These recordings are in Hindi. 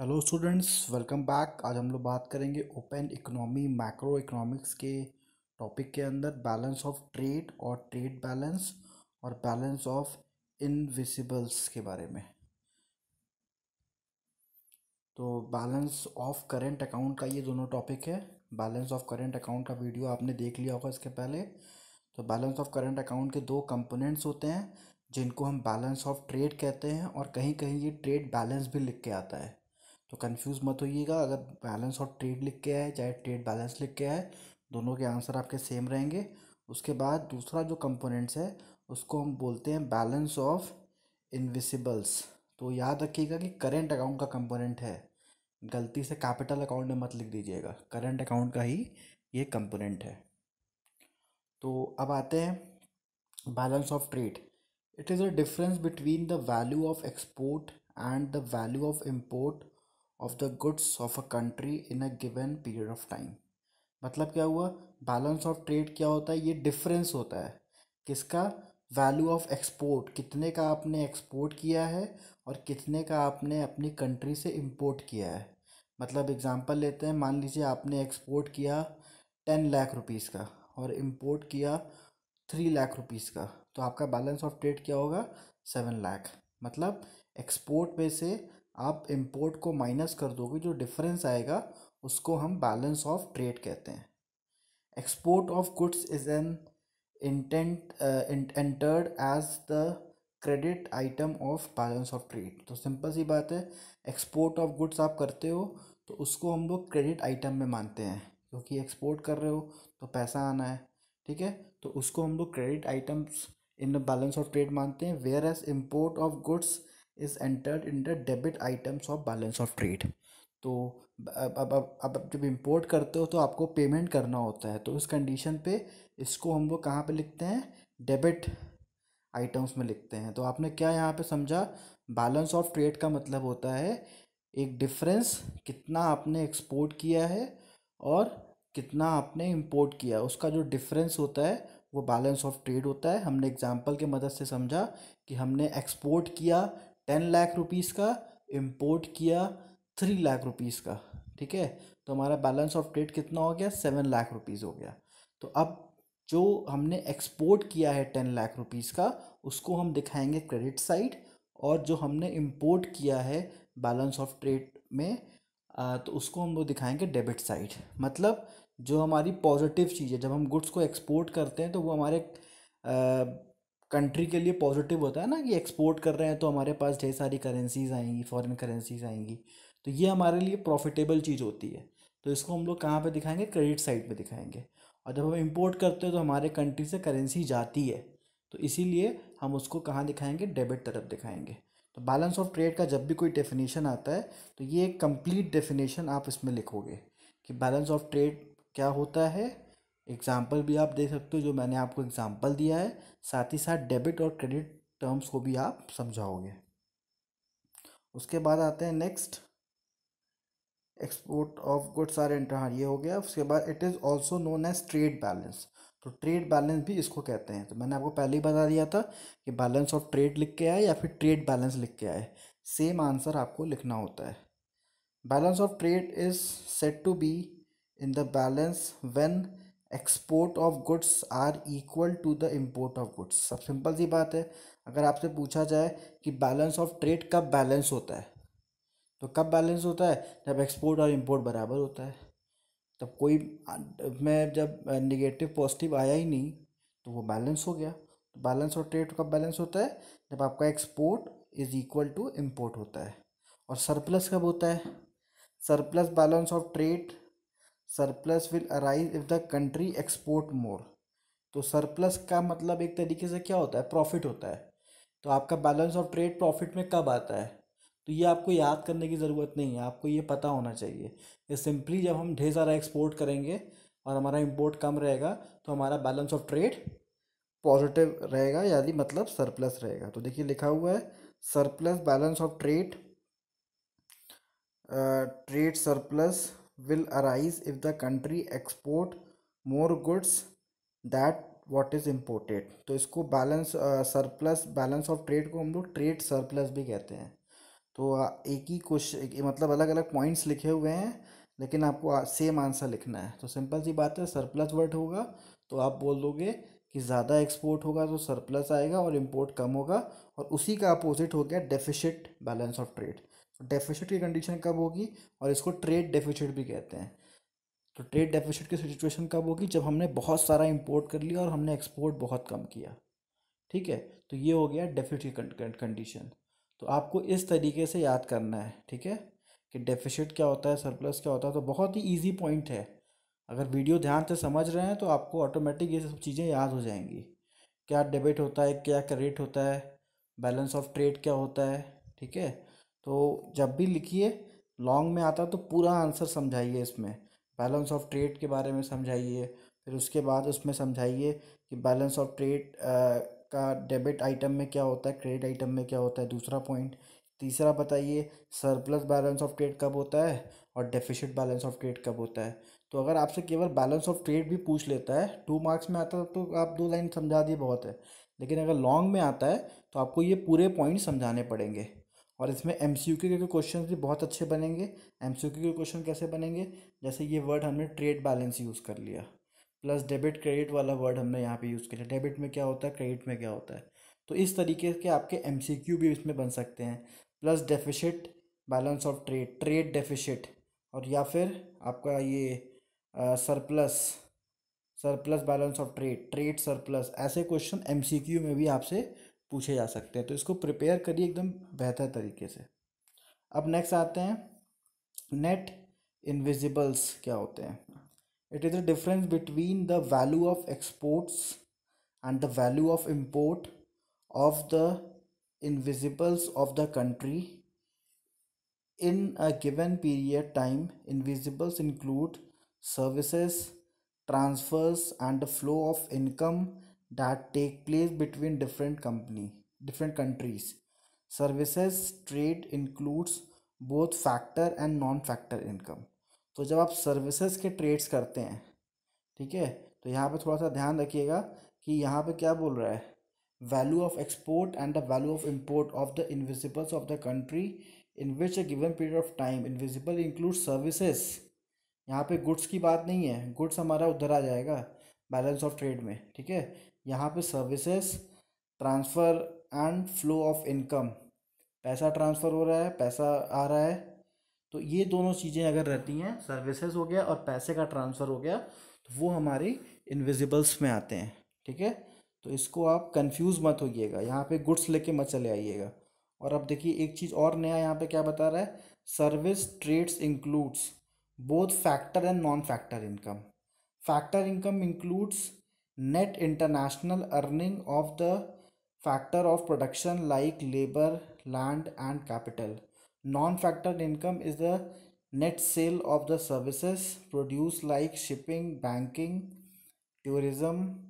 हेलो स्टूडेंट्स वेलकम बैक आज हम लोग बात करेंगे ओपन इकोनॉमी मैक्रो इकोनॉमिक्स के टॉपिक के अंदर बैलेंस ऑफ ट्रेड और ट्रेड बैलेंस और बैलेंस ऑफ इनविजिबल्स के बारे में तो बैलेंस ऑफ करेंट अकाउंट का ये दोनों टॉपिक है बैलेंस ऑफ करेंट अकाउंट का वीडियो आपने देख लिया होगा इसके पहले तो बैलेंस ऑफ करेंट अकाउंट के दो कंपोनेंट्स होते हैं जिनको हम बैलेंस ऑफ ट्रेड कहते हैं और कहीं कहीं ये ट्रेड बैलेंस भी लिख के आता है तो कंफ्यूज मत होइएगा अगर बैलेंस और ट्रेड लिख के आए चाहे ट्रेड बैलेंस लिख के आए दोनों के आंसर आपके सेम रहेंगे उसके बाद दूसरा जो कंपोनेंट्स है उसको हम बोलते हैं बैलेंस ऑफ इनविसिबल्स तो याद रखिएगा कि करेंट अकाउंट का कंपोनेंट है गलती से कैपिटल अकाउंट में मत लिख दीजिएगा करेंट अकाउंट का ही ये कंपोनेंट है तो अब आते हैं balance of trade it is a difference between the value of export and the value of import of the goods of a country in a given period of time मतलब क्या हुआ बैलेंस ऑफ ट्रेड क्या होता है ये डिफरेंस होता है किसका वैल्यू ऑफ एक्सपोर्ट कितने का आपने एक्सपोर्ट किया है और कितने का आपने अपनी कंट्री से इम्पोर्ट किया है मतलब एग्ज़ाम्पल लेते हैं मान लीजिए आपने एक्सपोर्ट किया टेन लाख रुपीज़ का और इम्पोर्ट किया थ्री लाख रुपीज़ का तो आपका बैलेंस ऑफ ट्रेड क्या होगा सेवन लाख मतलब एक्सपोर्ट में से आप इम्पोर्ट को माइनस कर दोगे जो डिफरेंस आएगा उसको हम बैलेंस ऑफ ट्रेड कहते हैं export of goods is an intent entered as the credit item of balance of trade तो सिंपल सी बात है एक्सपोर्ट ऑफ गुड्स आप करते हो तो उसको हम लोग क्रेडिट आइटम में मानते हैं क्योंकि एक्सपोर्ट कर रहे हो तो पैसा आना है ठीक है तो उसको हम लोग credit items in the balance of trade मानते हैं whereas import of goods is entered in the debit items of balance of trade तो अब अब अब अब जब इम्पोर्ट करते हो तो आपको पेमेंट करना होता है तो इस कंडीशन पे इसको हम लोग कहाँ पे लिखते हैं डेबिट आइटम्स में लिखते हैं तो आपने क्या यहाँ पे समझा बैलेंस ऑफ ट्रेड का मतलब होता है एक डिफरेंस कितना आपने एक्सपोर्ट किया है और कितना आपने इम्पोर्ट किया उसका जो डिफरेंस होता है वो बैलेंस ऑफ ट्रेड होता है हमने एग्जाम्पल के मदद से समझा कि हमने एक्सपोर्ट किया टेन लाख रुपीज़ का इम्पोर्ट किया थ्री लाख रुपीज़ का ठीक है तो हमारा बैलेंस ऑफ ट्रेड कितना हो गया सेवन लाख रुपीज़ हो गया तो अब जो हमने एक्सपोर्ट किया है टेन लाख रुपीज़ का उसको हम दिखाएंगे क्रेडिट साइड और जो हमने इम्पोर्ट किया है बैलेंस ऑफ ट्रेड में आ, तो उसको हम वो दिखाएंगे डेबिट साइड मतलब जो हमारी पॉजिटिव चीज़ है जब हम गुड्स को एक्सपोर्ट करते हैं तो वो हमारे कंट्री के लिए पॉजिटिव होता है ना कि एक्सपोर्ट कर रहे हैं तो हमारे पास ढेर सारी करेंसीज आएंगी फॉरेन करेंसीज आएंगी तो ये हमारे लिए प्रॉफिटेबल चीज़ होती है तो इसको हम लोग कहाँ पे दिखाएंगे क्रेडिट साइड पे दिखाएंगे और जब हम इम्पोर्ट करते हैं तो हमारे कंट्री से करेंसी जाती है तो इसीलिए हम उसको कहाँ दिखाएंगे डेबिट तरफ दिखाएंगे तो बैलेंस ऑफ ट्रेड का जब भी कोई डेफिनेशन आता है तो ये एक कंप्लीट डेफिनेशन आप इसमें लिखोगे कि बैलेंस ऑफ ट्रेड क्या होता है एग्ज़ाम्पल भी आप देख सकते हो जो मैंने आपको एग्ज़ाम्पल दिया है साथ ही साथ डेबिट और क्रेडिट टर्म्स को भी आप समझाओगे उसके बाद आते हैं next export of goods are enter हाँ ये हो गया उसके बाद it is also known as trade balance तो ट्रेड बैलेंस भी इसको कहते हैं तो मैंने आपको पहले ही बता दिया था कि बैलेंस ऑफ ट्रेड लिख के आए या फिर ट्रेड बैलेंस लिख के आए सेम आंसर आपको लिखना होता है balance of trade is set to be in the balance when export of goods are equal to the import of goods सब सिंपल सी बात है अगर आपसे पूछा जाए कि बैलेंस ऑफ ट्रेड कब बैलेंस होता है तो कब बैलेंस होता है जब एक्सपोर्ट और इम्पोर्ट बराबर होता है तब कोई में जब निगेटिव पॉजिटिव आया ही नहीं तो वो बैलेंस हो गया तो बैलेंस ऑफ ट्रेड कब बैलेंस होता है जब आपका export is equal to import होता है और सरप्लस कब होता है surplus balance of trade surplus will arise if the country export more तो सरप्लस का मतलब एक तरीके से क्या होता है प्रॉफिट होता है तो आपका बैलेंस ऑफ ट्रेड प्रॉफिट में कब आता है तो ये आपको याद करने की ज़रूरत नहीं है आपको ये पता होना चाहिए ये सिंपली जब हम ढेर सारा एक्सपोर्ट करेंगे और हमारा इम्पोर्ट कम रहेगा तो हमारा बैलेंस ऑफ ट्रेड पॉजिटिव रहेगा यानी मतलब सरप्लस रहेगा तो देखिए लिखा हुआ है surplus balance of trade trade surplus will arise if the country export more goods that what is imported तो इसको balance surplus balance of trade को हम लोग ट्रेड सरप्लस भी कहते हैं तो uh, एक ही क्वेश्चन मतलब अलग अलग पॉइंट्स लिखे हुए हैं लेकिन आपको सेम आंसर लिखना है तो सिंपल सी बात है सरप्लस वर्ड होगा तो आप बोल दोगे कि ज़्यादा एक्सपोर्ट होगा तो सरप्लस आएगा और इम्पोर्ट कम होगा और उसी का अपोजिट हो गया deficit balance of trade deficit की कंडीशन कब होगी और इसको ट्रेड डेफिशिट भी कहते हैं तो ट्रेड डेफिशिट की सिचुएशन कब होगी जब हमने बहुत सारा इम्पोर्ट कर लिया और हमने एक्सपोर्ट बहुत कम किया ठीक है तो ये हो गया डेफिशिट कंडीशन तो आपको इस तरीके से याद करना है ठीक है कि डेफिशिट क्या होता है सरप्लस क्या होता है तो बहुत ही ईजी पॉइंट है अगर वीडियो ध्यान से समझ रहे हैं तो आपको ऑटोमेटिक ये सब चीज़ें याद हो जाएंगी क्या डेबिट होता है क्या क्रेडिट होता है बैलेंस ऑफ ट्रेड क्या होता है ठीक है तो जब भी लिखिए लॉन्ग में आता तो पूरा आंसर समझाइए इसमें बैलेंस ऑफ ट्रेड के बारे में समझाइए फिर उसके बाद उसमें समझाइए कि बैलेंस ऑफ ट्रेड का डेबिट आइटम में क्या होता है क्रेडिट आइटम में क्या होता है दूसरा पॉइंट तीसरा बताइए सरप्लस बैलेंस ऑफ ट्रेड कब होता है और डेफिशिट बैलेंस ऑफ ट्रेड कब होता है तो अगर आपसे केवल बैलेंस ऑफ ट्रेड भी पूछ लेता है टू मार्क्स में आता है तो आप दो लाइन समझा दिए बहुत है लेकिन अगर लॉन्ग में आता है तो आपको ये पूरे पॉइंट समझाने पड़ेंगे और इसमें एम सी क्यू के क्वेश्चन भी बहुत अच्छे बनेंगे एम सी क्यू के क्वेश्चन कैसे बनेंगे जैसे ये वर्ड हमने ट्रेड बैलेंस यूज़ कर लिया प्लस डेबिट क्रेडिट वाला वर्ड हमने यहाँ पे यूज़ कर लिया डेबिट में क्या होता है क्रेडिट में क्या होता है तो इस तरीके के आपके एम सी क्यू भी इसमें बन सकते हैं plus deficit balance of trade trade deficit और या फिर आपका ये surplus surplus balance of trade trade surplus ऐसे क्वेश्चन एम में भी आपसे पूछे जा सकते हैं तो इसको प्रिपेयर करिए एकदम बेहतर तरीके से अब नेक्स्ट आते हैं नेट इनविजिबल्स क्या होते हैं it is the difference between the value of exports and the value of import of the invisibles of the country in a given period time invisibles include services, transfers and the flow of income that take place between different company different countries services trade includes both factor and non factor income तो जब आप सर्विसेज के ट्रेड्स करते हैं ठीक है तो यहाँ पे थोड़ा सा ध्यान रखिएगा कि यहाँ पे क्या बोल रहा है value of export and the value of import of the invisibles of the country in which a given period of time invisible include services यहाँ पे गुड्स की बात नहीं है गुड्स हमारा उधर आ जाएगा बैलेंस ऑफ ट्रेड में ठीक है यहाँ पे services transfer and flow of income पैसा ट्रांसफ़र हो रहा है पैसा आ रहा है तो ये दोनों चीज़ें अगर रहती हैं सर्विसेज हो गया और पैसे का ट्रांसफ़र हो गया तो वो हमारी इनविजिबल्स में आते हैं ठीक है तो इसको आप कंफ्यूज मत होइएगा यहाँ पे गुड्स लेके मत चले आइएगा और अब देखिए एक चीज़ और नया यहाँ पे क्या बता रहा है service trades includes both factor and non-factor income. Factor income includes net international earning of the factor of production like labor, land and capital. Non-factor income is the net sale of the services produced like shipping, banking, tourism,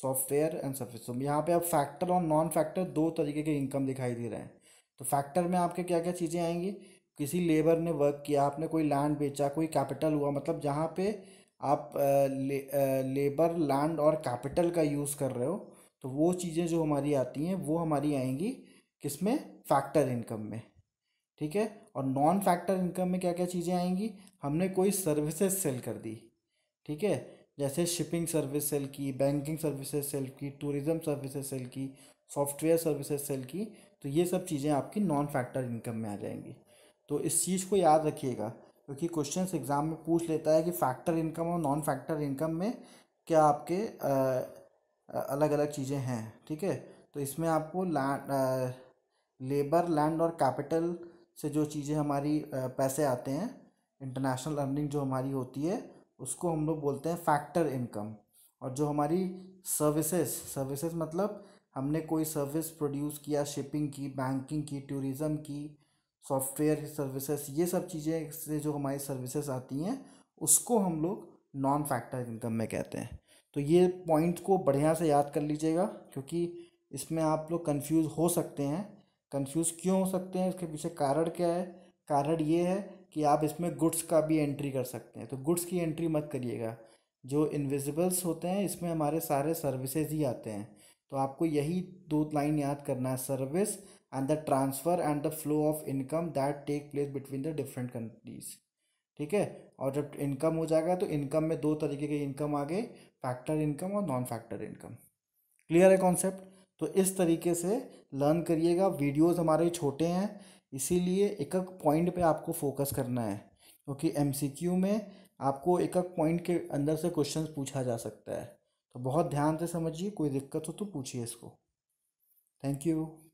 software and services यहाँ पे आप फैक्टर और नॉन फैक्टर दो तरीके के इनकम दिखाई दे रहे हैं तो फैक्टर में आपके क्या क्या चीज़ें आएंगी किसी लेबर ने वर्क किया आपने कोई लैंड बेचा कोई कैपिटल हुआ मतलब जहाँ पे आप ले, लेबर लैंड और कैपिटल का यूज़ कर रहे हो तो वो चीज़ें जो हमारी आती हैं वो हमारी आएंगी किस में फैक्टर इनकम में ठीक है और नॉन फैक्टर इनकम में क्या क्या चीज़ें आएंगी हमने कोई सर्विसेज सेल कर दी ठीक है जैसे शिपिंग सर्विस सेल की बैंकिंग सर्विसेज सेल की टूरिज़म सर्विसेज सेल की सॉफ्टवेयर सर्विसेज सेल की तो ये सब चीज़ें आपकी नॉन फैक्टर इनकम में आ जाएंगी तो इस चीज़ को याद रखिएगा क्योंकि क्वेश्चन एग्ज़ाम में पूछ लेता है कि फैक्टर इनकम और नॉन फैक्टर इनकम में क्या आपके अलग अलग चीज़ें हैं ठीक है तो इसमें आपको लैंड लेबर लैंड और कैपिटल से जो चीज़ें हमारी आ, पैसे आते हैं इंटरनेशनल अर्निंग जो हमारी होती है उसको हम लोग बोलते हैं फैक्टर इनकम और जो हमारी सर्विसेज सर्विसेज मतलब हमने कोई सर्विस प्रोड्यूस किया शिपिंग की बैंकिंग की टूरिज़म की सॉफ्टवेयर सर्विसेज ये सब चीज़ें से जो हमारी सर्विसेज आती हैं उसको हम लोग नॉन फैक्टर इनकम में कहते हैं तो ये पॉइंट को बढ़िया से याद कर लीजिएगा क्योंकि इसमें आप लोग कंफ्यूज हो सकते हैं कंफ्यूज क्यों हो सकते हैं इसके पीछे कारण क्या है कारण ये है कि आप इसमें गुड्स का भी एंट्री कर सकते हैं तो गुड्स की एंट्री मत करिएगा जो इनविजिबल्स होते हैं इसमें हमारे सारे सर्विसेज ही आते हैं तो आपको यही दो लाइन याद करना है service and the transfer and the flow of income that take place between the different countries ठीक है और जब इनकम हो जाएगा तो इनकम में दो तरीके के इनकम आ गए फैक्टर इनकम और नॉन फैक्टर इनकम क्लियर है कॉन्सेप्ट तो इस तरीके से लर्न करिएगा वीडियोस हमारे छोटे हैं इसीलिए एक एक पॉइंट पे आपको फोकस करना है क्योंकि एमसीक्यू में आपको एक एक पॉइंट के अंदर से क्वेश्चन पूछा जा सकता है तो बहुत ध्यान से समझिए कोई दिक्कत हो तो पूछिए इसको थैंक यू